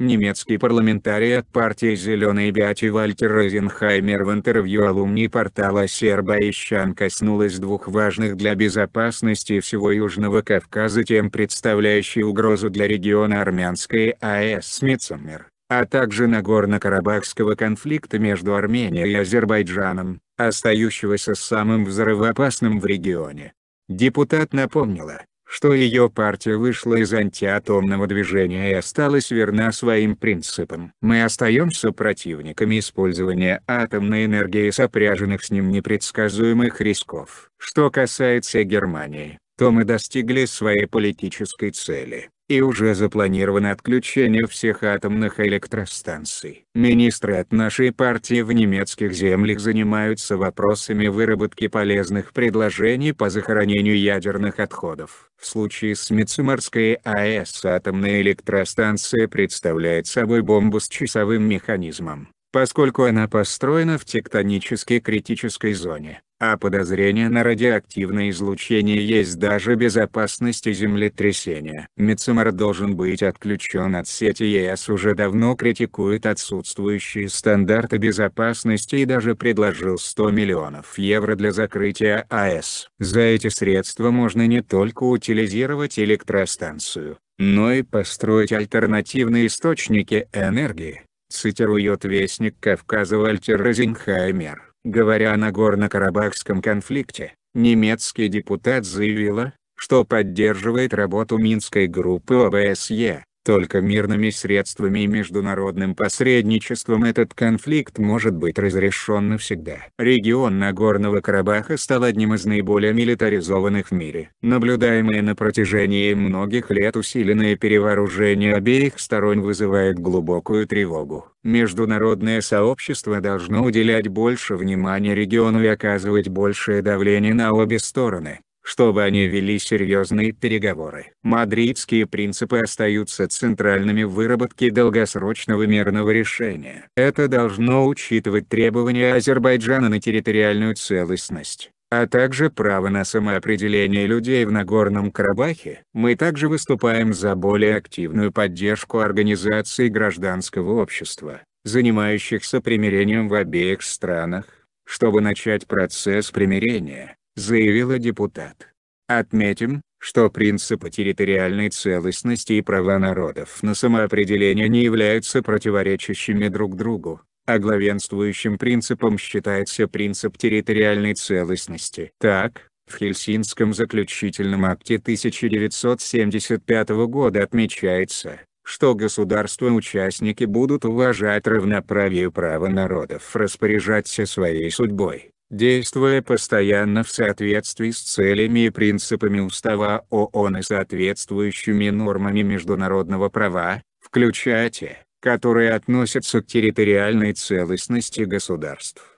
Немецкий парламентарий от партии «Зеленые бяти» Вальтер Розенхаймер в интервью алумни портала «Сербаищан» коснулась двух важных для безопасности всего Южного Кавказа тем представляющей угрозу для региона армянской АЭС Смитсомер, а также Нагорно-Карабахского конфликта между Арменией и Азербайджаном, остающегося самым взрывоопасным в регионе. Депутат напомнила, что ее партия вышла из антиатомного движения и осталась верна своим принципам. Мы остаемся противниками использования атомной энергии и сопряженных с ним непредсказуемых рисков. Что касается Германии, то мы достигли своей политической цели и уже запланировано отключение всех атомных электростанций. Министры от нашей партии в немецких землях занимаются вопросами выработки полезных предложений по захоронению ядерных отходов. В случае с Мицумарской АЭС атомная электростанция представляет собой бомбу с часовым механизмом, поскольку она построена в тектонически критической зоне а подозрение на радиоактивное излучение есть даже безопасности землетрясения. Мицемар должен быть отключен от сети ЕС уже давно критикует отсутствующие стандарты безопасности и даже предложил 100 миллионов евро для закрытия АЭС. За эти средства можно не только утилизировать электростанцию, но и построить альтернативные источники энергии, цитирует вестник Кавказа Вальтер Розенхаймер. Говоря о Нагорно-Карабахском конфликте, немецкий депутат заявила, что поддерживает работу Минской группы ОБСЕ, только мирными средствами и международным посредничеством этот конфликт может быть разрешен навсегда. Регион Нагорного Карабаха стал одним из наиболее милитаризованных в мире. Наблюдаемое на протяжении многих лет усиленное перевооружение обеих сторон вызывает глубокую тревогу. Международное сообщество должно уделять больше внимания региону и оказывать большее давление на обе стороны, чтобы они вели серьезные переговоры. Мадридские принципы остаются центральными в выработке долгосрочного мирного решения. Это должно учитывать требования Азербайджана на территориальную целостность а также право на самоопределение людей в Нагорном Карабахе. Мы также выступаем за более активную поддержку организаций гражданского общества, занимающихся примирением в обеих странах, чтобы начать процесс примирения заявила депутат. Отметим, что принципы территориальной целостности и права народов на самоопределение не являются противоречащими друг другу, а главенствующим принципом считается принцип территориальной целостности. Так, в Хельсинском заключительном акте 1975 года отмечается, что государства-участники будут уважать равноправие права народов распоряжаться своей судьбой, действуя постоянно в соответствии с целями и принципами Устава ООН и соответствующими нормами международного права, включая те, которые относятся к территориальной целостности государств.